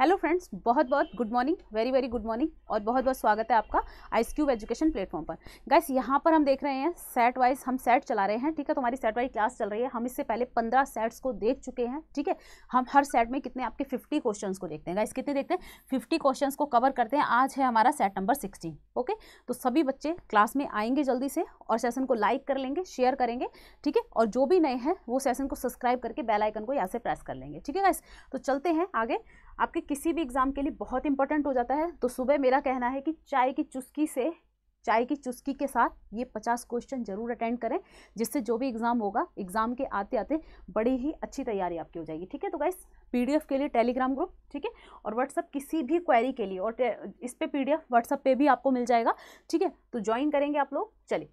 Hello friends बहुत बहुत good morning very very good morning और बहुत बहुत स्वागत है आपका आइस क्यूब एजुकेशन प्लेटफॉर्म पर गैस यहाँ पर हम देख रहे हैं सेट वाइज हम सेट चला रहे हैं ठीक है तुम्हारी सेट वाइज क्लास चल रही है हम इससे पहले पंद्रह सेट्स को देख चुके हैं ठीक है हम हर सेट में कितने आपके फिफ्टी क्वेश्चन को देखते हैं गाइस कितने देखते हैं फिफ्टी क्वेश्चन को कवर करते हैं आज है हमारा सेट नंबर सिक्सटीन ओके तो सभी बच्चे क्लास में आएंगे जल्दी से और सेशन को लाइक कर लेंगे शेयर करेंगे ठीक है और जो भी नए हैं वो सेशन को सब्सक्राइब करके बेलाइकन को यहाँ से प्रेस कर लेंगे ठीक है गैस तो चलते हैं आगे आपके किसी भी एग्ज़ाम के लिए बहुत इंपॉर्टेंट हो जाता है तो सुबह मेरा कहना है कि चाय की चुस्की से चाय की चुस्की के साथ ये पचास क्वेश्चन जरूर अटेंड करें जिससे जो भी एग्ज़ाम होगा एग्ज़ाम के आते आते बड़ी ही अच्छी तैयारी आपकी हो जाएगी ठीक है तो गाइस पीडीएफ के लिए टेलीग्राम ग्रुप ठीक है और व्हाट्सअप किसी भी क्वेरी के लिए और इस पर पी डी व्हाट्सअप पर भी आपको मिल जाएगा ठीक है तो ज्वाइन करेंगे आप लोग चलिए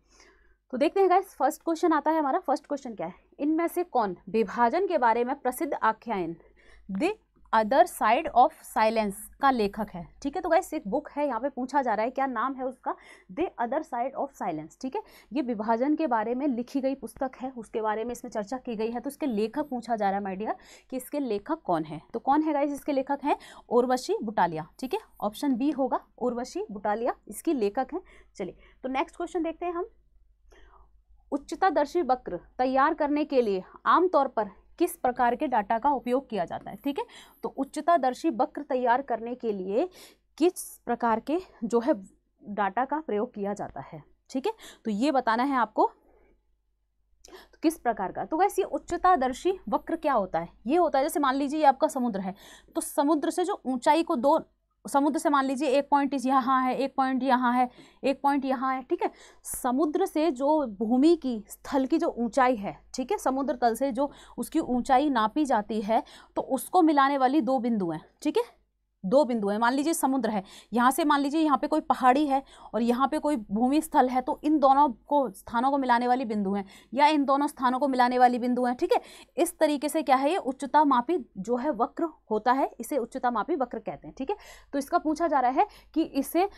तो देखते हैं गाइस फर्स्ट क्वेश्चन आता है हमारा फर्स्ट क्वेश्चन क्या है इनमें से कौन विभाजन के बारे में प्रसिद्ध आख्यायन the other side of silence का लेखक है ठीक है तो गाइस एक बुक है यहाँ पे पूछा जा रहा है क्या नाम है उसका the other side of silence ठीक है ये विभाजन के बारे में लिखी गई पुस्तक है उसके बारे में इसमें चर्चा की गई है तो इसके लेखक पूछा जा रहा है माइडियर कि इसके लेखक कौन है तो कौन है गाइस इसके लेखक हैं उर्वशी बुटालिया ठीक है ऑप्शन बी होगा उर्वशी बुटालिया इसकी लेखक हैं चलिए तो नेक्स्ट क्वेश्चन देखते हैं हम उच्चता दर्शी वक्र तैयार करने के लिए आमतौर पर किस प्रकार के डाटा का उपयोग किया जाता है ठीक है तो उच्चतादर्शी वक्र तैयार करने के लिए किस प्रकार के जो है डाटा का प्रयोग किया जाता है ठीक है तो ये बताना है आपको तो किस प्रकार का तो वैसे ये उच्चतादर्शी वक्र क्या होता है ये होता है जैसे मान लीजिए ये आपका समुद्र है तो समुद्र से जो ऊंचाई को दो समुद्र से मान लीजिए एक पॉइंट यहाँ है एक पॉइंट यहाँ है एक पॉइंट यहाँ है ठीक है समुद्र से जो भूमि की स्थल की जो ऊंचाई है ठीक है समुद्र तल से जो उसकी ऊंचाई नापी जाती है तो उसको मिलाने वाली दो बिंदु हैं ठीक है दो बिंदु हैं मान लीजिए समुद्र है यहाँ से मान लीजिए यहाँ पे कोई पहाड़ी है और यहाँ पे कोई भूमि स्थल है तो इन दोनों को स्थानों को मिलाने वाली बिंदु हैं या इन दोनों स्थानों को मिलाने वाली बिंदु हैं ठीक है ठीके? इस तरीके से क्या है ये उच्चता मापी जो है वक्र होता है इसे उच्चता मापी वक्र कहते हैं ठीक है ठीके? तो इसका पूछा जा रहा है कि इसे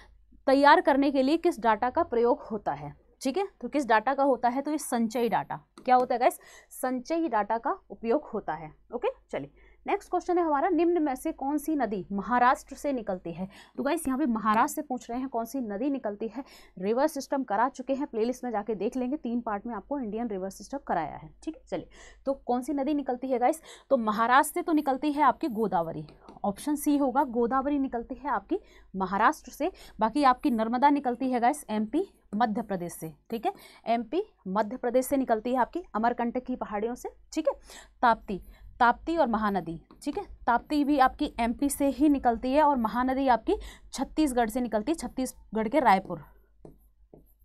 तैयार करने के लिए किस डाटा का प्रयोग होता है ठीक है तो किस डाटा का होता है तो ये संचयी डाटा क्या होता है गैस संचयी डाटा का उपयोग होता है ओके चलिए नेक्स्ट क्वेश्चन है हमारा निम्न में से कौन सी नदी महाराष्ट्र से निकलती है तो गाइस यहाँ पे महाराष्ट्र से पूछ रहे हैं कौन सी नदी निकलती है रिवर सिस्टम करा चुके हैं प्लेलिस्ट में जाके देख लेंगे तीन पार्ट में आपको इंडियन रिवर सिस्टम कराया है ठीक है चलिए तो कौन सी नदी निकलती है गाइस तो महाराष्ट्र से तो निकलती है आपकी गोदावरी ऑप्शन सी होगा गोदावरी निकलती है आपकी महाराष्ट्र से बाकी आपकी नर्मदा निकलती है गाइस एमपी मध्य प्रदेश से ठीक है एमपी मध्य प्रदेश से निकलती है आपकी अमरकंटक की पहाड़ियों से ठीक है ताप्ती ताप्ती और महानदी ठीक है ताप्ती भी आपकी एमपी से ही निकलती है और महानदी आपकी छत्तीसगढ़ से निकलती है छत्तीसगढ़ के रायपुर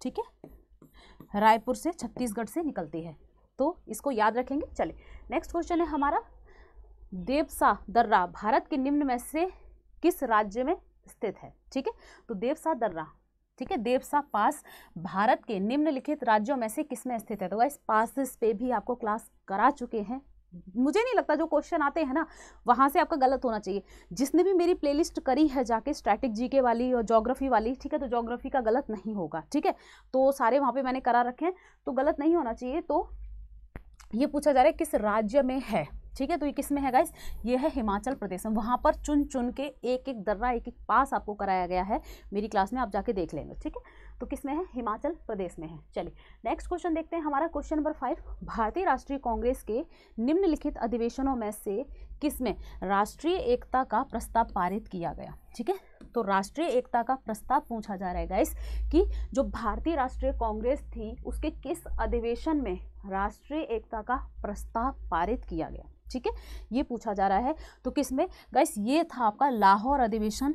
ठीक है रायपुर से छत्तीसगढ़ से निकलती है तो इसको याद रखेंगे चलिए नेक्स्ट क्वेश्चन है हमारा देवसा दर्रा भारत के निम्न में से किस राज्य में स्थित है ठीक है तो देवसा दर्रा ठीक है देवसा पास भारत के निम्नलिखित राज्यों में से किस में स्थित है तो वह पासिस पे भी आपको क्लास करा चुके हैं मुझे नहीं लगता जो क्वेश्चन आते हैं ना वहाँ से आपका गलत होना चाहिए जिसने भी मेरी प्लेलिस्ट करी है जाके स्ट्रैटिक जी के वाली और जोग्राफी वाली ठीक है तो जोग्राफी का गलत नहीं होगा ठीक है तो सारे वहाँ पे मैंने करा रखे हैं तो गलत नहीं होना चाहिए तो ये पूछा जा रहा है किस राज्य में है ठीक है तो ये किस में है गाइस ये है हिमाचल प्रदेश में वहाँ पर चुन चुन के एक एक दर्रा एक एक पास आपको कराया गया है मेरी क्लास में आप जाके देख लेंगे ठीक है तो किस में है हिमाचल प्रदेश में है चलिए नेक्स्ट क्वेश्चन देखते हैं हमारा क्वेश्चन नंबर फाइव भारतीय राष्ट्रीय कांग्रेस के निम्नलिखित अधिवेशनों में से किस में राष्ट्रीय एकता का प्रस्ताव पारित किया गया ठीक है तो राष्ट्रीय एकता का प्रस्ताव पूछा जा रहा है गाइस कि जो भारतीय राष्ट्रीय कांग्रेस थी उसके किस अधिवेशन में राष्ट्रीय एकता का प्रस्ताव पारित किया गया ठीक है ये पूछा जा रहा है तो किस में गैस ये था आपका लाहौर अधिवेशन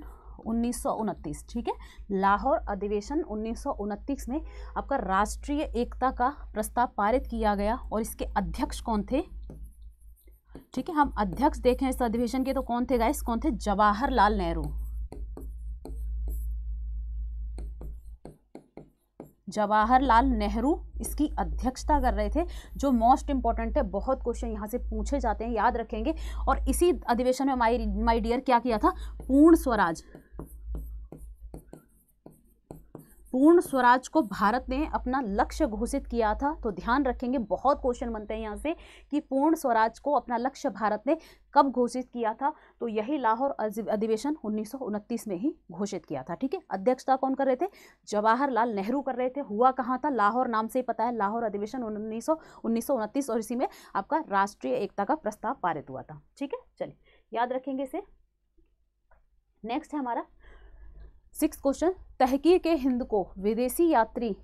उन्नीस ठीक है लाहौर अधिवेशन उन्नीस में आपका राष्ट्रीय एकता का प्रस्ताव पारित किया गया और इसके अध्यक्ष कौन थे ठीक है हम अध्यक्ष देखें इस अधिवेशन के तो कौन थे गाइस कौन थे जवाहरलाल नेहरू जवाहरलाल नेहरू इसकी अध्यक्षता कर रहे थे जो मोस्ट इंपॉर्टेंट है बहुत क्वेश्चन यहाँ से पूछे जाते हैं याद रखेंगे और इसी अधिवेशन में माई माई डियर क्या किया था पूर्ण स्वराज पूर्ण स्वराज को भारत ने अपना लक्ष्य घोषित किया था तो ध्यान रखेंगे बहुत क्वेश्चन बनते हैं यहाँ से कि पूर्ण स्वराज को अपना लक्ष्य भारत ने कब घोषित किया था तो यही लाहौर अधिवेशन उन्नीस में ही घोषित किया था ठीक है अध्यक्षता कौन कर रहे थे जवाहरलाल नेहरू कर रहे थे हुआ कहाँ था लाहौर नाम से ही पता है लाहौर अधिवेशन उन्नीस और इसी में आपका राष्ट्रीय एकता का प्रस्ताव पारित हुआ था ठीक है चलिए याद रखेंगे इसे नेक्स्ट है हमारा सिक्स क्वेश्चन तहकीर के हिंद को विदेशी यात्री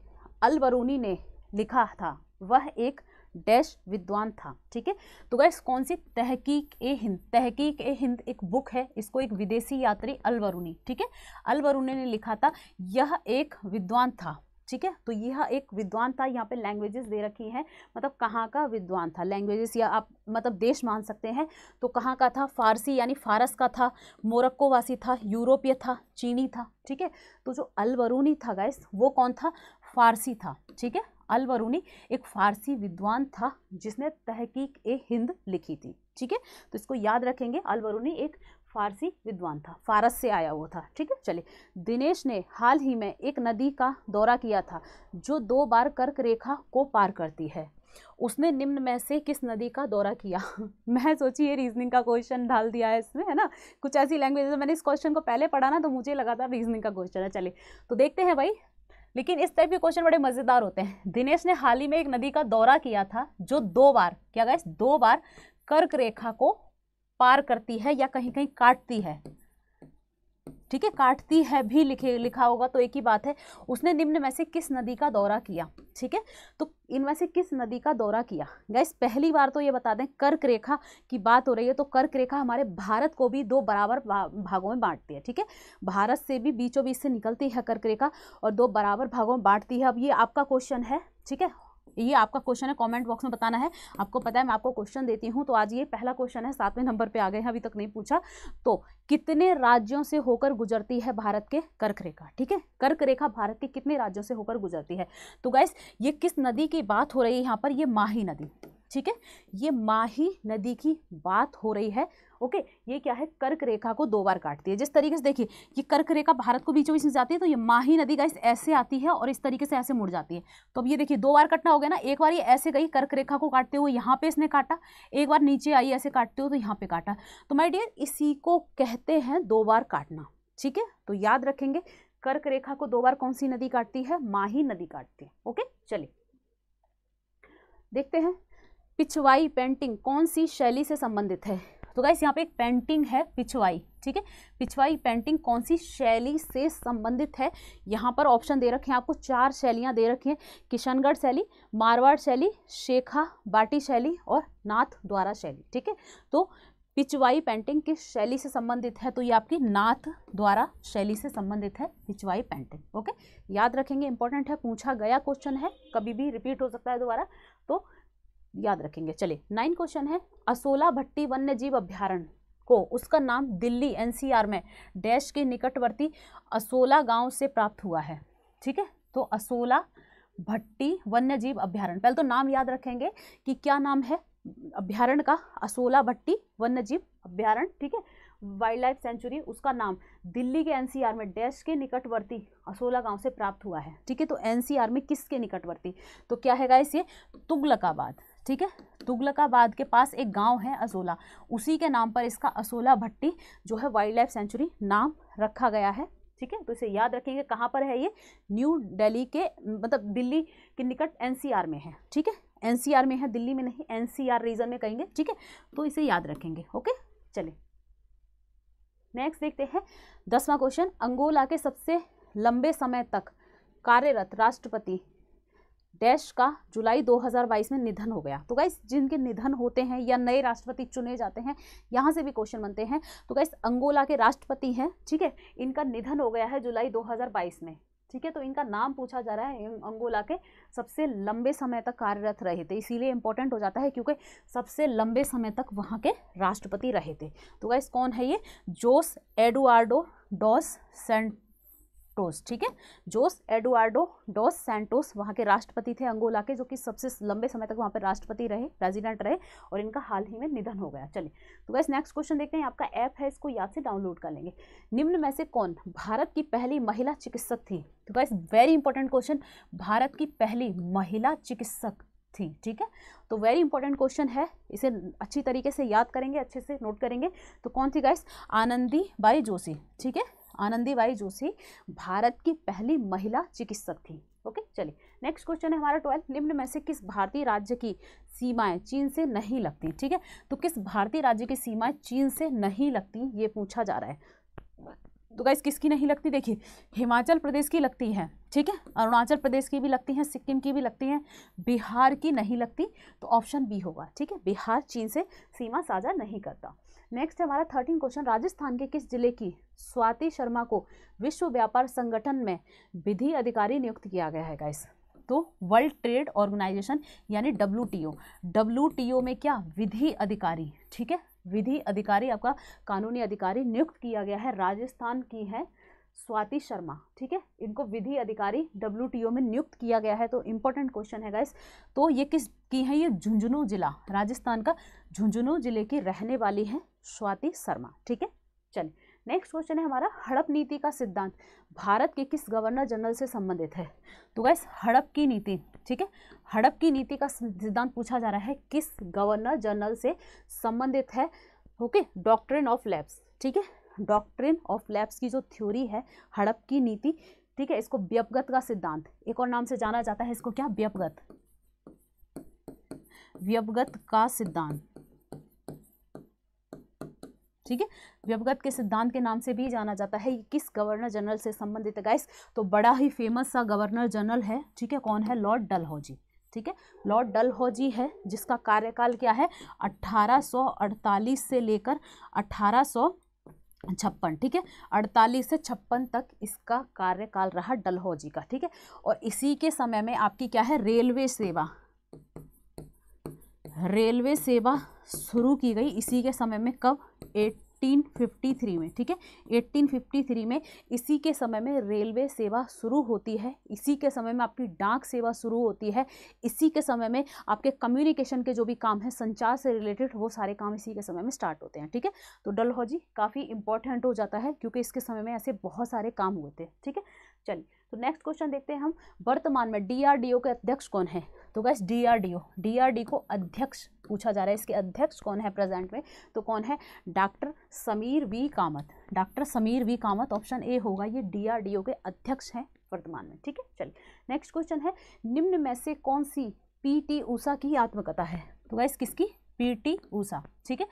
अल बरूनी ने लिखा था वह एक डैश विद्वान था ठीक है तो गैस कौन सी तहकीक ए हिंद तहकीक ए हिंद एक बुक है इसको एक विदेशी यात्री अलवरूनी ठीक है अलवरूनी ने लिखा था यह एक विद्वान था ठीक है तो यह एक विद्वान था यहाँ पे लैंग्वेजेस दे रखी हैं मतलब कहाँ का विद्वान था लैंग्वेजेस या आप मतलब देश मान सकते हैं तो कहाँ का था फारसी यानी फारस का था मोरक्कोवासी था यूरोपीय था चीनी था ठीक है तो जो अलवरूनी था गैस वो कौन था फारसी था ठीक है अलवरूनी एक फारसी विद्वान था जिसने तहकीक ए हिंद लिखी थी ठीक है तो इसको याद रखेंगे अलवरूनी एक फारसी विद्वान था फारस से आया हुआ था ठीक है चलिए दिनेश ने हाल ही में एक नदी का दौरा किया था जो दो बार कर्क रेखा को पार करती है उसने निम्न में से किस नदी का दौरा किया मैं सोची ये रीजनिंग का क्वेश्चन डाल दिया है इसमें है ना कुछ ऐसी लैंग्वेज मैंने इस क्वेश्चन को पहले पढ़ा ना तो मुझे लगा था रीजनिंग का क्वेश्चन है चले तो देखते हैं भाई लेकिन इस टाइप के क्वेश्चन बड़े मज़ेदार होते हैं दिनेश ने हाल ही में एक नदी का दौरा किया था जो दो बार क्या गए दो बार कर्क रेखा को पार करती है या कहीं कहीं काटती है ठीक है काटती है भी लिखे लिखा होगा तो एक ही बात है उसने निम्न में से किस नदी का दौरा किया ठीक है तो इनमें से किस नदी का दौरा किया गैस पहली बार तो ये बता दें कर्क रेखा की बात हो रही है तो कर्क रेखा हमारे भारत को भी दो बराबर भागों में बांटती है ठीक है भारत से भी बीचों बीच से निकलती है कर्क रेखा और दो बराबर भागों में बांटती है अब ये आपका क्वेश्चन है ठीक है ये आपका क्वेश्चन है कमेंट बॉक्स में बताना है आपको पता है मैं आपको क्वेश्चन देती हूँ तो आज ये पहला क्वेश्चन है सातवें नंबर पे आ गए हैं अभी तक नहीं पूछा तो कितने राज्यों से होकर गुजरती है भारत के कर्क रेखा ठीक है कर्क रेखा भारत के कितने राज्यों से होकर गुजरती है तो गैस ये किस नदी की बात हो रही है यहाँ पर ये माही नदी ठीक है ये माही नदी की बात हो रही है ओके ये क्या है कर्क रेखा को दो बार काटती है जिस तरीके से देखिए ये कर्क रेखा भारत को बीचों बीच में जाती है तो ये माही नदी का ऐसे आती है और इस तरीके से ऐसे मुड़ जाती है तो अब ये देखिए दो बार कटना हो गया ना एक बार ये ऐसे गई कर्क रेखा को काटते हुए यहाँ पे इसने काटा एक बार नीचे आई ऐसे काटते हुए तो यहाँ पे काटा तो माई डियर इसी को कहते हैं दो बार काटना ठीक है तो याद रखेंगे कर्क रेखा को दो बार कौन सी नदी काटती है माही नदी काटती है ओके चलिए देखते हैं पिछवाई पेंटिंग कौन सी शैली से संबंधित है तो गाइस यहाँ पे एक पेंटिंग है पिछवाई ठीक है पिछवाई पेंटिंग कौन सी शैली से संबंधित है यहाँ पर ऑप्शन दे रखे हैं आपको चार शैलियाँ दे रखी हैं किशनगढ़ शैली मारवाड़ शैली शेखा बाटी शैली और नाथ द्वारा शैली ठीक है तो पिचवाई पेंटिंग किस शैली से संबंधित है तो ये आपकी नाथ द्वारा शैली से संबंधित है पिचवाई पेंटिंग ओके याद रखेंगे इंपॉर्टेंट है पूछा गया क्वेश्चन है कभी भी रिपीट हो सकता है दोबारा तो याद रखेंगे चलिए नाइन क्वेश्चन है असोला भट्टी वन्य जीव अभ्यारण को उसका नाम दिल्ली एनसीआर में डैश के निकटवर्ती असोला गांव से प्राप्त हुआ है ठीक है तो असोला भट्टी वन्य जीव अभ्यारण पहले तो नाम याद रखेंगे कि क्या नाम है अभ्यारण का असोला भट्टी वन्य जीव अभ्यारण ठीक है वाइल्ड लाइफ सेंचुरी उसका नाम दिल्ली के एनसीआर में डैश के निकटवर्ती असोला गांव से प्राप्त हुआ है ठीक है तो एनसीआर में किसके निकटवर्ती तो क्या है गाइस ये तुगलकाबाद ठीक है तुगलकाबाद के पास एक गांव है असोला उसी के नाम पर इसका असोला भट्टी जो है वाइल्ड लाइफ सेंचुरी नाम रखा गया है ठीक है तो इसे याद रखेंगे कहाँ पर है ये न्यू दिल्ली के मतलब दिल्ली के निकट एनसीआर में है ठीक है एनसीआर में है दिल्ली में नहीं एनसीआर रीजन में कहेंगे ठीक है तो इसे याद रखेंगे ओके चले नेक्स्ट देखते हैं दसवां क्वेश्चन अंगोला के सबसे लंबे समय तक कार्यरत राष्ट्रपति डैश का जुलाई 2022 में निधन हो गया तो गाइस जिनके निधन होते हैं या नए राष्ट्रपति चुने जाते हैं यहाँ से भी क्वेश्चन बनते हैं तो गाइस अंगोला के राष्ट्रपति हैं ठीक है इनका निधन हो गया है जुलाई 2022 में ठीक है तो इनका नाम पूछा जा रहा है अंगोला के सबसे लंबे समय तक कार्यरत रहे थे इसीलिए इंपॉर्टेंट हो जाता है क्योंकि सबसे लंबे समय तक वहाँ के राष्ट्रपति रहे थे तो गाइस कौन है ये Jose Eduardo dos Santos ठीक है जोस एडुआर्डो डोस सैंटोस वहाँ के राष्ट्रपति थे अंगोला के जो कि सबसे लंबे समय तक वहाँ पर राष्ट्रपति रहे प्रेजिडेंट रहे और इनका हाल ही में निधन हो गया चलिए तो वैसे नेक्स्ट क्वेश्चन देखते हैं आपका ऐप है इसको याद से डाउनलोड कर लेंगे निम्न में से कौन भारत की पहली महिला चिकित्सक थी तो वैस वेरी इंपॉर्टेंट क्वेश्चन भारत की पहली महिला चिकित्सक थी ठीक है तो वेरी इंपॉर्टेंट क्वेश्चन है इसे अच्छी तरीके से याद करेंगे अच्छे से नोट करेंगे तो कौन थी गाइस आनंदी बाई जोशी ठीक है आनंदीबाई जोशी भारत की पहली महिला चिकित्सक थी ओके चलिए नेक्स्ट क्वेश्चन है हमारा ट्वेल्थ निम्न में से किस भारतीय राज्य की सीमाएं चीन से नहीं लगती ठीक है तो किस भारतीय राज्य की सीमाएं चीन से नहीं लगती ये पूछा जा रहा है तो गाइस किसकी नहीं लगती देखिए हिमाचल प्रदेश की लगती है ठीक है अरुणाचल प्रदेश की भी लगती हैं सिक्किम की भी लगती हैं बिहार की नहीं लगती तो ऑप्शन बी होगा ठीक है बिहार चीन से सीमा साझा नहीं करता नेक्स्ट हमारा थर्टीन क्वेश्चन राजस्थान के किस जिले की स्वाति शर्मा को विश्व व्यापार संगठन में विधि अधिकारी नियुक्त किया गया है गाइस तो वर्ल्ड ट्रेड ऑर्गेनाइजेशन यानी डब्ल्यू ओ में क्या विधि अधिकारी ठीक है विधि अधिकारी आपका कानूनी अधिकारी नियुक्त किया गया है राजस्थान की है स्वाति शर्मा ठीक है इनको विधि अधिकारी डब्ल्यू में नियुक्त किया गया है तो इम्पोर्टेंट क्वेश्चन है गाइस तो ये किस की है ये झुंझुनू जिला राजस्थान का झुंझुनू जिले की रहने वाली है स्वाति शर्मा ठीक है चलिए नेक्स्ट क्वेश्चन है हमारा हड़प नीति का सिद्धांत भारत के किस गवर्नर जनरल से संबंधित है तो गैस हड़प की नीति ठीक है हड़प की नीति का सिद्धांत पूछा जा रहा है किस गवर्नर जनरल से संबंधित है ओके डॉक्ट्रिन ऑफ लैब्स ठीक है डॉक्ट्रिन ऑफ लैब्स की जो थ्योरी है हड़प की नीति ठीक है इसको व्यपगत का सिद्धांत एक और नाम से जाना जाता है इसको क्या व्यपगत व्यपगत का सिद्धांत ठीक है व्यवगत के सिद्धांत के नाम से भी जाना जाता है किस गवर्नर जनरल से संबंधित है गाइस तो बड़ा ही फेमस सा गवर्नर जनरल है ठीक है कौन है लॉर्ड डलहौजी ठीक है लॉर्ड डलहौजी है जिसका कार्यकाल क्या है अट्ठारह से लेकर अट्ठारह छप्पन ठीक है अड़तालीस से छप्पन तक इसका कार्यकाल रहा डलहौजी का ठीक है और इसी के समय में आपकी क्या है रेलवे सेवा रेलवे सेवा शुरू की गई इसी के समय में कब 1853 में ठीक है 1853 में इसी के समय में रेलवे सेवा शुरू होती है इसी के समय में आपकी डाक सेवा शुरू होती है इसी के समय में आपके कम्युनिकेशन के जो भी काम है संचार से रिलेटेड वो सारे काम इसी के समय में स्टार्ट होते हैं ठीक है तो डलहौजी काफ़ी इंपॉर्टेंट हो जाता है क्योंकि इसके समय में ऐसे बहुत सारे काम हुए थे ठीक है चलिए तो नेक्स्ट क्वेश्चन देखते हैं हम वर्तमान में डीआरडीओ के अध्यक्ष कौन है तो गैस डीआरडीओ डीआरडी को अध्यक्ष पूछा जा रहा है इसके अध्यक्ष कौन है प्रेजेंट में तो कौन है doctor Sameer V Kamat doctor Sameer V Kamat option A होगा ये डीआरडीओ के अध्यक्ष हैं वर्तमान में ठीक है चलिए नेक्स्ट क्वेश्चन है निम्न में से कौन सी पीटी ऊषा की आत्मकथा है तो गैस किसकी पी टी ऊषा ठीक है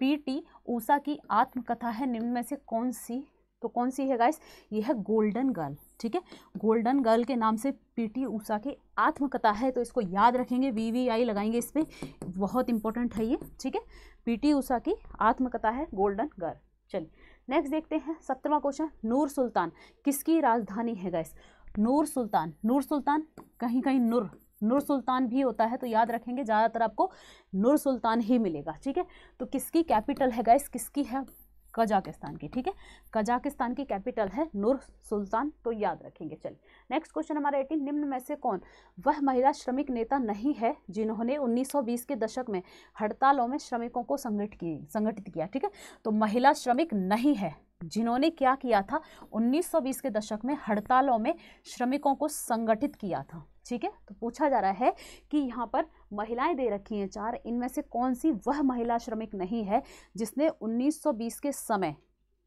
पीटी ऊषा की आत्मकथा है निम्न में से कौन सी तो कौन सी है गाइस ये है गोल्डन गर्ल ठीक है गोल्डन गर्ल के नाम से पीटी ऊषा की आत्मकथा है तो इसको याद रखेंगे वीवीआई लगाएंगे इस पर बहुत इंपॉर्टेंट है ये ठीक है पीटी ऊषा की आत्मकथा है गोल्डन गर्ल चलिए नेक्स्ट देखते हैं सत्रवा क्वेश्चन नूर सुल्तान किसकी राजधानी है गैस नूर सुल्तान नूर सुल्तान कहीं कहीं नूर नूर सुल्तान भी होता है तो याद रखेंगे ज़्यादातर आपको नूर सुल्तान ही मिलेगा ठीक है तो किसकी कैपिटल है गैस किसकी है कजाकिस्तान की ठीक है कजाकिस्तान की कैपिटल है नूर सुल्तान तो याद रखेंगे चलिए नेक्स्ट क्वेश्चन हमारा एटीन निम्न में से कौन वह महिला श्रमिक नेता नहीं है जिन्होंने 1920 के दशक में हड़तालों में श्रमिकों को संगठित संगठित किया ठीक है तो महिला श्रमिक नहीं है जिन्होंने क्या किया था 1920 के दशक में हड़तालों में श्रमिकों को संगठित किया था ठीक है तो पूछा जा रहा है कि यहाँ पर महिलाएं दे रखी हैं चार इनमें से कौन सी वह महिला श्रमिक नहीं है जिसने 1920 के समय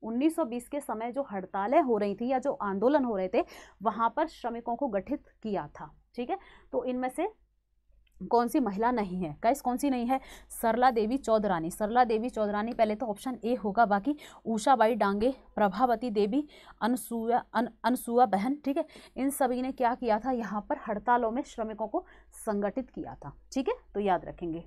1920 के समय जो हड़तालें हो रही थी या जो आंदोलन हो रहे थे वहाँ पर श्रमिकों को गठित किया था ठीक है तो इनमें से कौन सी महिला नहीं है कैस कौन सी नहीं है सरला देवी चौधरानी सरला देवी चौधरानी पहले तो ऑप्शन ए होगा बाकी उषाबाई डांगे प्रभावती देवी अनसुआ अन, अनसुआ बहन ठीक है इन सभी ने क्या किया था यहाँ पर हड़तालों में श्रमिकों को संगठित किया था ठीक है तो याद रखेंगे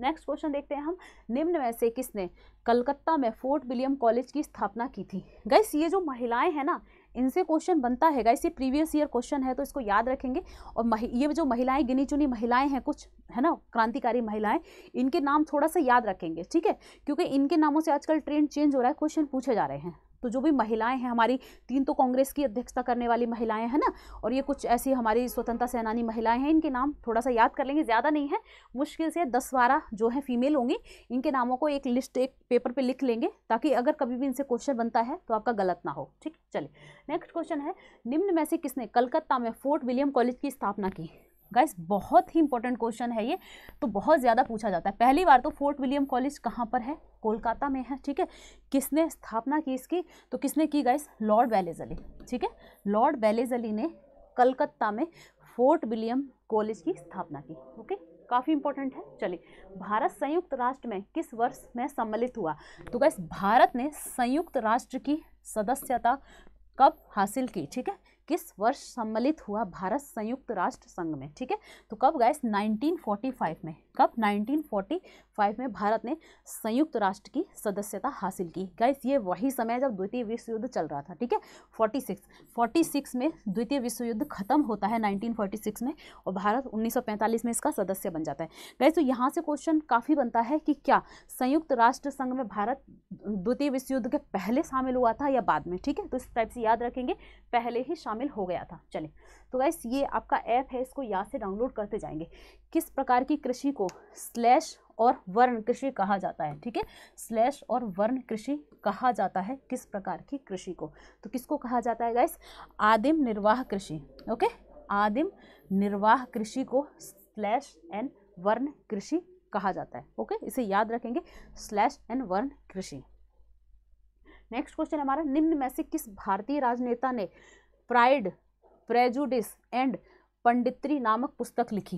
नेक्स्ट क्वेश्चन देखते हैं हम निम्न में से किसने कलकत्ता में फोर्ट विलियम कॉलेज की स्थापना की थी गैस ये जो महिलाएं हैं ना इनसे क्वेश्चन बनता है इसे प्रीवियस ईयर क्वेश्चन है तो इसको याद रखेंगे और ये जो महिलाएं गिनी चुनी महिलाएं हैं कुछ है ना क्रांतिकारी महिलाएं इनके नाम थोड़ा सा याद रखेंगे ठीक है क्योंकि इनके नामों से आजकल ट्रेंड चेंज हो रहा है क्वेश्चन पूछे जा रहे हैं तो जो भी महिलाएं हैं हमारी तीन तो कांग्रेस की अध्यक्षता करने वाली महिलाएं हैं ना और ये कुछ ऐसी हमारी स्वतंत्रता सेनानी महिलाएं हैं इनके नाम थोड़ा सा याद कर लेंगे ज़्यादा नहीं है मुश्किल से दस बारह जो है फीमेल होंगी इनके नामों को एक लिस्ट एक पेपर पर लिख लेंगे ताकि अगर कभी भी इनसे क्वेश्चन बनता है तो आपका गलत ना हो ठीक चलिए नेक्स्ट क्वेश्चन है निम्न में से किसने कलकत्ता में फोर्ट विलियम कॉलेज की स्थापना की गाइस बहुत ही इंपॉर्टेंट क्वेश्चन है ये तो बहुत ज़्यादा पूछा जाता है पहली बार तो फोर्ट विलियम कॉलेज कहाँ पर है कोलकाता में है ठीक है किसने स्थापना की इसकी तो किसने की गाइस लॉर्ड बैलेज अली ठीक है लॉर्ड वेलेज अली ने कलकत्ता में फोर्ट विलियम कॉलेज की स्थापना की ओके काफ़ी इंपॉर्टेंट है चलिए भारत संयुक्त राष्ट्र में किस वर्ष में सम्मिलित हुआ तो गाइस भारत ने संयुक्त राष्ट्र की सदस्यता कब हासिल की ठीक है किस वर्ष सम्मिलित हुआ भारत संयुक्त राष्ट्र संघ में ठीक है तो कब गाइस 1945 में कब 1945 में भारत ने संयुक्त राष्ट्र की सदस्यता हासिल की गाइस ये वही समय जब द्वितीय विश्व युद्ध चल रहा था ठीक है 46 46 में द्वितीय विश्व युद्ध खत्म होता है 1946 में और भारत 1945 में इसका सदस्य बन जाता है गाइस तो यहाँ से क्वेश्चन काफ़ी बनता है कि क्या संयुक्त राष्ट्र संघ में भारत द्वितीय विश्व युद्ध के पहले शामिल हुआ था या बाद में ठीक है तो इस टाइप से याद रखेंगे पहले ही शामिल शामिल हो गया था चलिए तो गैस ये आपका ऐप है इसको याद से डाउनलोड करते जाएंगे किस प्रकार की कृषि को स्लैश और वर्ण कृषि कहा जाता है ठीक है स्लैश और वर्ण कृषि कहा जाता है किस प्रकार की कृषि को तो किसको कहा जाता है गैस आदिम निर्वाह कृषि ओके आदिम निर्वाह कृषि को स्लैश एंड वर्ण कृषि कहा जाता है ओके इसे याद रखेंगे स्लैश एंड वर्ण कृषि नेक्स्ट क्वेश्चन हमारा निम्न में से किस भारतीय राजनेता ने प्राइड प्रेजुडिस एंड पंडित्री नामक पुस्तक लिखी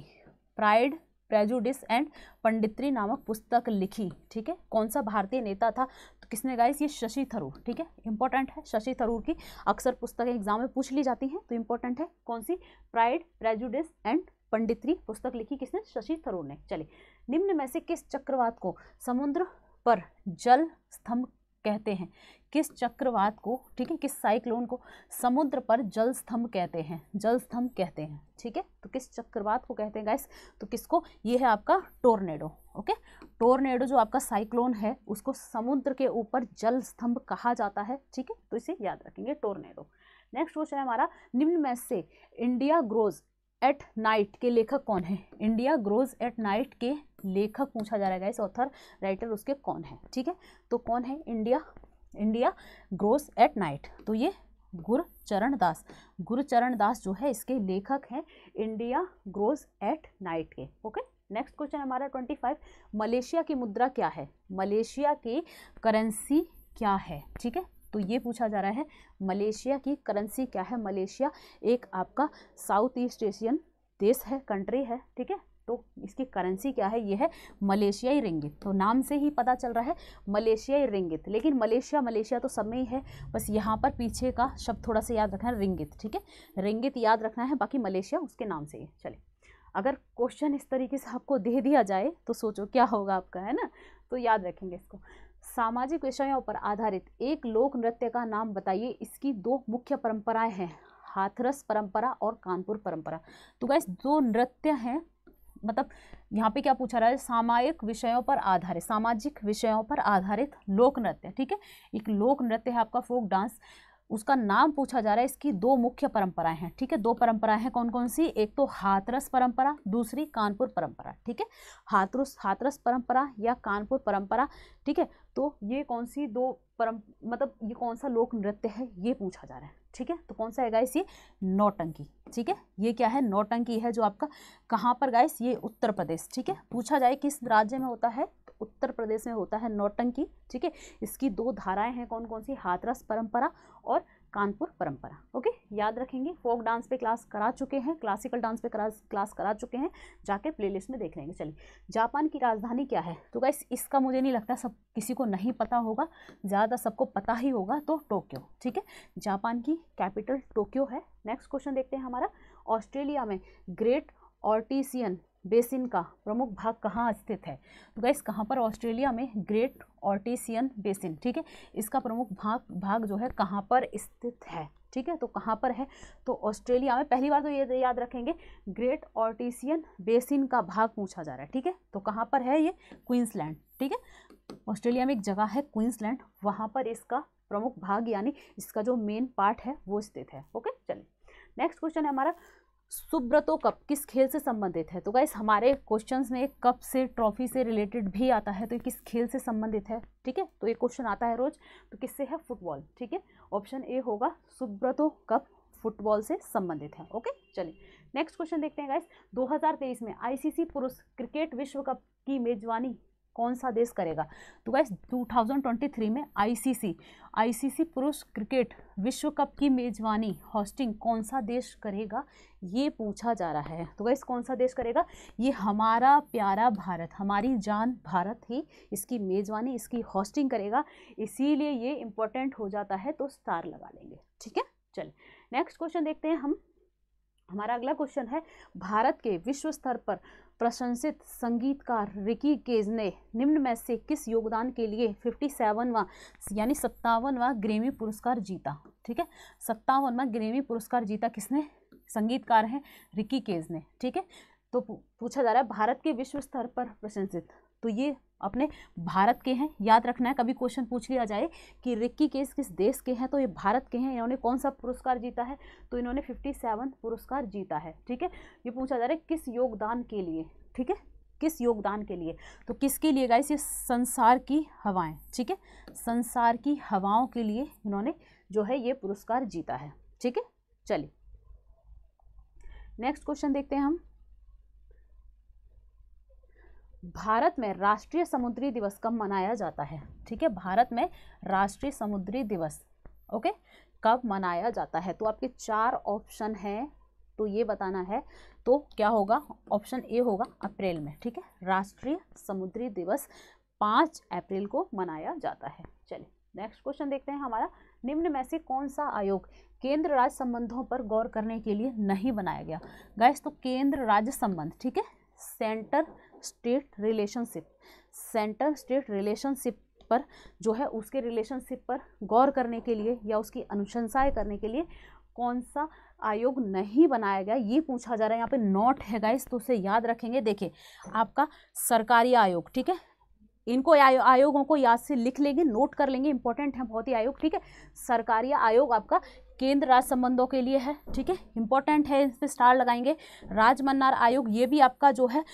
प्राइड प्रेजुडिस एंड पंडित्री नामक पुस्तक लिखी ठीक है कौन सा भारतीय नेता था तो किसने गाइस ये शशि थरूर ठीक है इंपॉर्टेंट है शशि थरूर की अक्सर पुस्तकें एग्जाम में पूछ ली जाती हैं तो इंपॉर्टेंट है कौन सी प्राइड प्रेजुडिस एंड पंडित्री पुस्तक लिखी किसने शशि थरूर ने चले निम्न में से किस चक्रवात को समुद्र पर जल स्तंभ कहते हैं किस चक्रवात को ठीक है किस साइक्लोन को समुद्र पर जल स्तंभ कहते हैं जल स्तंभ कहते हैं ठीक है तो किस चक्रवात को कहते हैं गाइस तो किसको ये है आपका टोर्नेडो ओके टोर्नेडो जो आपका साइक्लोन है उसको समुद्र के ऊपर जल स्तंभ कहा जाता है ठीक है तो इसे याद रखेंगे टोर्नेडो नेक्स्ट क्वेश्चन है हमारा निम्न में से इंडिया ग्रोज एट नाइट के लेखक कौन है इंडिया ग्रोज एट नाइट के लेखक पूछा जा रहा है इस ऑथर राइटर उसके कौन है ठीक है तो कौन है India India grows at night तो ये गुरचरण दास गुरचरण दास जो है इसके लेखक हैं इंडिया ग्रोज एट नाइट के ओके नेक्स्ट क्वेश्चन हमारा ट्वेंटी फाइव मलेशिया की मुद्रा क्या है मलेशिया की करेंसी क्या है ठीक है तो ये पूछा जा रहा है मलेशिया की करेंसी क्या है मलेशिया एक आपका साउथ ईस्ट एशियन देश है कंट्री है ठीक है तो इसकी करेंसी क्या है ये है मलेशियाई रिंगित तो नाम से ही पता चल रहा है मलेशियाई रिंगित लेकिन मलेशिया मलेशिया तो सब में ही है बस यहाँ पर पीछे का शब्द थोड़ा सा याद रखना है रिंगित ठीक है रिंगित याद रखना है बाकी मलेशिया उसके नाम से ही चले अगर क्वेश्चन इस तरीके से आपको दे दिया जाए तो सोचो क्या होगा आपका है ना तो याद रखेंगे इसको सामाजिक विषयों पर आधारित एक लोक नृत्य का नाम बताइए इसकी दो मुख्य परंपराएं हैं हाथरस परंपरा और कानपुर परंपरा तो गैस दो नृत्य हैं मतलब यहाँ पे क्या पूछा रहा है सामायिक विषयों पर आधारित सामाजिक विषयों पर आधारित लोक नृत्य ठीक है एक लोक नृत्य है आपका फोक डांस उसका नाम पूछा जा रहा है इसकी दो मुख्य परंपराएं हैं ठीक है दो परंपराएं हैं कौन कौन सी एक तो हाथरस परंपरा दूसरी कानपुर परंपरा ठीक है हाथरस हाथरस परंपरा या कानपुर परंपरा ठीक है तो ये कौन सी दो परम मतलब ये कौन सा लोक नृत्य है ये पूछा जा रहा है ठीक है तो कौन सा है गाइस ये नौटंकी ठीक है ये क्या है नौटंकी है जो आपका कहाँ पर गाइस ये उत्तर प्रदेश ठीक है पूछा जाए किस राज्य में होता है उत्तर प्रदेश में होता है नौटंकी ठीक है इसकी दो धाराएं हैं कौन कौन सी हाथरस परंपरा और कानपुर परंपरा ओके याद रखेंगे फोक डांस पे क्लास करा चुके हैं क्लासिकल डांस पे क्लास क्लास करा चुके हैं जाके प्लेलिस्ट में देख लेंगे चलिए जापान की राजधानी क्या है तो गाइस इसका मुझे नहीं लगता सब किसी को नहीं पता होगा ज़्यादा सबको पता ही होगा तो टोक्यो ठीक है जापान की कैपिटल टोक्यो है नेक्स्ट क्वेश्चन देखते हैं हमारा ऑस्ट्रेलिया में ग्रेट ऑर्टिसियन बेसिन का प्रमुख भाग कहाँ स्थित है तो गाइस कहाँ पर ऑस्ट्रेलिया में ग्रेट ऑर्टिसियन बेसिन ठीक है इसका प्रमुख भाग भाग जो है कहाँ पर स्थित है ठीक है तो कहाँ पर है तो ऑस्ट्रेलिया में पहली बार तो ये याद रखेंगे ग्रेट ऑर्टिसियन बेसिन का भाग पूछा जा रहा है ठीक है तो कहाँ पर है ये क्वींसलैंड ठीक है ऑस्ट्रेलिया में एक जगह है क्वींसलैंड वहाँ पर इसका प्रमुख भाग यानी इसका जो मेन पार्ट है वो स्थित है ओके चलिए नेक्स्ट क्वेश्चन है हमारा सुब्रतो कप किस खेल से संबंधित है तो गाइस हमारे क्वेश्चंस में कप से ट्रॉफी से रिलेटेड भी आता है तो ये किस खेल से संबंधित है ठीक है तो ये क्वेश्चन आता है रोज तो किससे है फुटबॉल ठीक है ऑप्शन ए होगा सुब्रतो कप फुटबॉल से संबंधित है ओके चलिए नेक्स्ट क्वेश्चन देखते हैं गाइस 2023 में आईसीसी पुरुष क्रिकेट विश्व कप की मेजबानी कौन सा देश करेगा तो गाइस 2023 में आईसीसी आईसीसी पुरुष क्रिकेट विश्व कप की मेज़बानी हॉस्टिंग कौन सा देश करेगा ये पूछा जा रहा है तो गाइस कौन सा देश करेगा ये हमारा प्यारा भारत हमारी जान भारत ही इसकी मेज़बानी इसकी हॉस्टिंग करेगा इसीलिए ये इम्पोर्टेंट हो जाता है तो स्टार लगा लेंगे ठीक है चलिए नेक्स्ट क्वेश्चन देखते हैं हम हमारा अगला क्वेश्चन है भारत के विश्व स्तर पर प्रशंसित संगीतकार रिकी केज ने निम्न में से किस योगदान के लिए फिफ्टी सेवनवा यानी सत्तावनवा ग्रेमी पुरस्कार जीता ठीक है सत्तावनवा ग्रेमी पुरस्कार जीता किसने संगीतकार हैं रिकी केज ने ठीक है तो पूछा जा रहा है भारत के विश्व स्तर पर प्रशंसित तो ये अपने भारत के हैं याद रखना है कभी क्वेश्चन पूछ लिया जाए कि रिक्की केस किस देश के हैं तो ये भारत के हैं इन्होंने कौन सा पुरस्कार जीता है तो इन्होंने फिफ्टी सेवन पुरस्कार जीता है ठीक है ये पूछा जा रहा है किस योगदान के लिए ठीक है किस योगदान के लिए तो किसके लिए गाइस ये संसार की हवाएं ठीक है संसार की हवाओं के लिए इन्होंने जो है ये पुरस्कार जीता है ठीक है चलिए नेक्स्ट क्वेश्चन देखते हैं हम भारत में राष्ट्रीय समुद्री दिवस कब मनाया जाता है ठीक है भारत में राष्ट्रीय समुद्री दिवस ओके कब मनाया जाता है तो आपके चार ऑप्शन हैं तो ये बताना है तो क्या होगा ऑप्शन ए होगा अप्रैल में ठीक है राष्ट्रीय समुद्री दिवस पाँच अप्रैल को मनाया जाता है चलिए नेक्स्ट क्वेश्चन देखते हैं हमारा निम्न में से कौन सा आयोग केंद्र राज्य संबंधों पर गौर करने के लिए नहीं बनाया गया गैस तो केंद्र राज्य संबंध ठीक है centre state relationship centre state relationship पर जो है उसके रिलेशनशिप पर गौर करने के लिए या उसकी अनुशंसाएं करने के लिए कौन सा आयोग नहीं बनाया गया ये पूछा जा रहा है यहाँ पे नॉट है गाइस तो उसे याद रखेंगे देखिए आपका सरकारी आयोग ठीक है इनको आयो, आयोगों को याद से लिख लेंगे नोट कर लेंगे इंपॉर्टेंट है बहुत ही आयोग ठीक है सरकारी आयोग आपका केंद्र राज्य संबंधों के लिए है ठीक है इंपॉर्टेंट है इस पर स्टार लगाएंगे राजमन्नार आयोग ये भी आपका जो है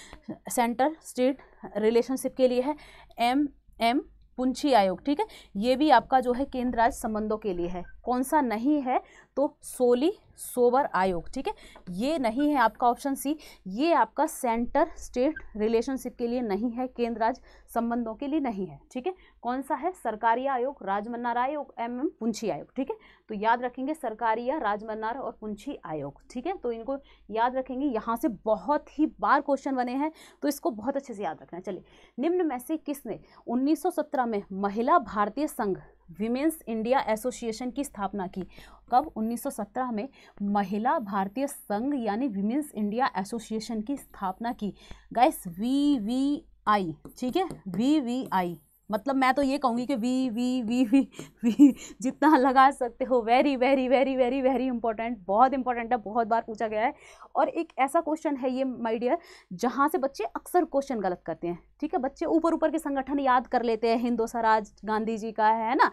सेंटर स्टेट रिलेशनशिप के लिए है एम एम पुंछी आयोग ठीक है ये भी आपका जो है केंद्र राज्य संबंधों के लिए है कौन सा नहीं है तो सोली सोबर आयोग ठीक है ये नहीं है आपका ऑप्शन सी ये आपका सेंटर स्टेट रिलेशनशिप के लिए नहीं है केंद्र राज्य संबंधों के लिए नहीं है ठीक है कौन सा है सरकारी आयोग राजमन्नार आयोग एम एम पुंछी आयोग ठीक है तो याद रखेंगे सरकारी या राजमन्नार और पुंछी आयोग ठीक है तो इनको याद रखेंगे यहाँ से बहुत ही बार क्वेश्चन बने हैं तो इसको बहुत अच्छे से याद रखना चलिए निम्न में से किसने उन्नीस में महिला भारतीय संघ विमेंस इंडिया एसोसिएशन की स्थापना की कब 1917 में महिला भारतीय संघ यानी विमेंस इंडिया एसोसिएशन की स्थापना की गाइस वी वी आई ठीक है वी वी आई मतलब मैं तो ये कहूँगी कि वी वी वी वी वी जितना लगा सकते हो very very very very very important बहुत इंपॉर्टेंट है बहुत बार पूछा गया है और एक ऐसा क्वेश्चन है ये माय डियर जहाँ से बच्चे अक्सर क्वेश्चन गलत करते हैं ठीक है बच्चे ऊपर ऊपर के संगठन याद कर लेते हैं हिंदू स्वराज गांधी जी का है ना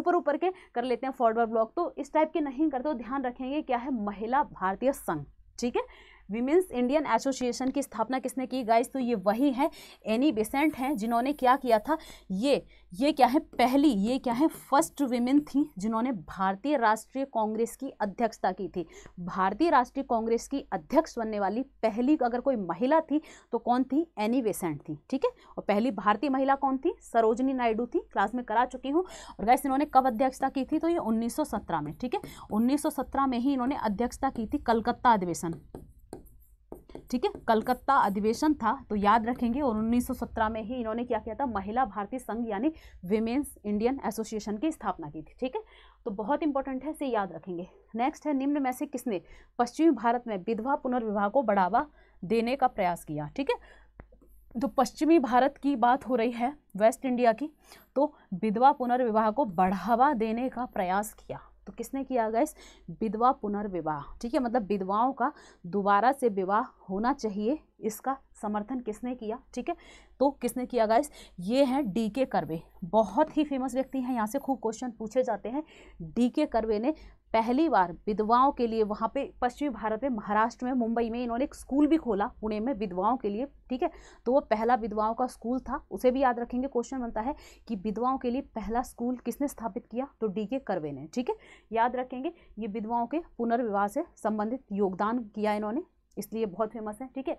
ऊपर ऊपर के कर लेते हैं फॉरवर्ड ब्लॉक तो इस टाइप के नहीं करते हो तो ध्यान रखेंगे क्या है महिला भारतीय संघ ठीक है विमेंस इंडियन एसोसिएशन की स्थापना किसने की गाइस तो ये वही हैं एनी बेसेंट हैं जिन्होंने क्या किया था ये ये क्या है पहली ये क्या है फर्स्ट वीमेन थी जिन्होंने भारतीय राष्ट्रीय कांग्रेस की अध्यक्षता की थी भारतीय राष्ट्रीय कांग्रेस की अध्यक्ष बनने वाली पहली अगर कोई महिला थी तो कौन थी एनी बेसेंट थी ठीक है और पहली भारतीय महिला कौन थी सरोजनी नायडू थी क्लास में करा चुकी हूँ और गैस इन्होंने कब अध्यक्षता की थी तो ये उन्नीस में ठीक है उन्नीस में ही इन्होंने अध्यक्षता की थी कलकत्ता अधिवेशन ठीक है कलकत्ता अधिवेशन था तो याद रखेंगे और 1917 में ही इन्होंने क्या किया था महिला भारतीय संघ यानी विमेंस इंडियन एसोसिएशन की स्थापना की थी ठीक है तो बहुत इंपॉर्टेंट है इसे याद रखेंगे नेक्स्ट है निम्न में से किसने पश्चिमी भारत में विधवा पुनर्विवाह को बढ़ावा देने का प्रयास किया ठीक है तो पश्चिमी भारत की बात हो रही है वेस्ट इंडिया की तो विधवा पुनर्विवाह को बढ़ावा देने का प्रयास किया तो किसने किया गया इस विधवा पुनर्विवाह ठीक है मतलब विधवाओं का दोबारा से विवाह होना चाहिए इसका समर्थन किसने किया ठीक है तो किसने किया गया ये हैं डी के करवे बहुत ही फेमस व्यक्ति हैं यहाँ से खूब क्वेश्चन पूछे जाते हैं डी के करवे ने पहली बार विधवाओं के लिए वहाँ पे पश्चिमी भारत में महाराष्ट्र में मुंबई में इन्होंने एक स्कूल भी खोला पुणे में विधवाओं के लिए ठीक है तो वो पहला विधवाओं का स्कूल था उसे भी याद रखेंगे क्वेश्चन बनता है कि विधवाओं के लिए पहला स्कूल किसने स्थापित किया तो डी के करवे ने ठीक है याद रखेंगे ये विधवाओं के पुनर्विवाह से संबंधित योगदान किया इन्होंने इसलिए बहुत फेमस है ठीक है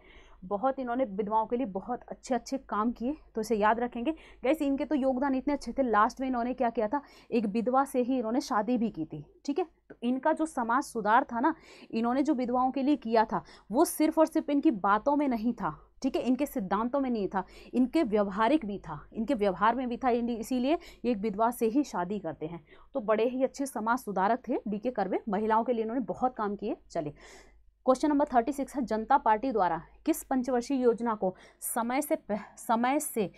बहुत इन्होंने विधवाओं के लिए बहुत अच्छे अच्छे काम किए तो इसे याद रखेंगे गैस इनके तो योगदान इतने अच्छे थे लास्ट में इन्होंने क्या किया था एक विधवा से ही इन्होंने शादी भी की थी ठीक है तो इनका जो समाज सुधार था ना इन्होंने जो विधवाओं के लिए किया था वो सिर्फ और सिर्फ इनकी बातों में नहीं था ठीक है इनके सिद्धांतों में नहीं था इनके व्यवहारिक भी था इनके व्यवहार में भी था इसीलिए ये एक विधवा से ही शादी करते हैं तो बड़े ही अच्छे समाज सुधारक थे डी के करवे महिलाओं के लिए इन्होंने बहुत काम किए चले क्वेश्चन नंबर थर्टी सिक्स है जनता पार्टी द्वारा किस पंचवर्षीय योजना को समय से पह, समय से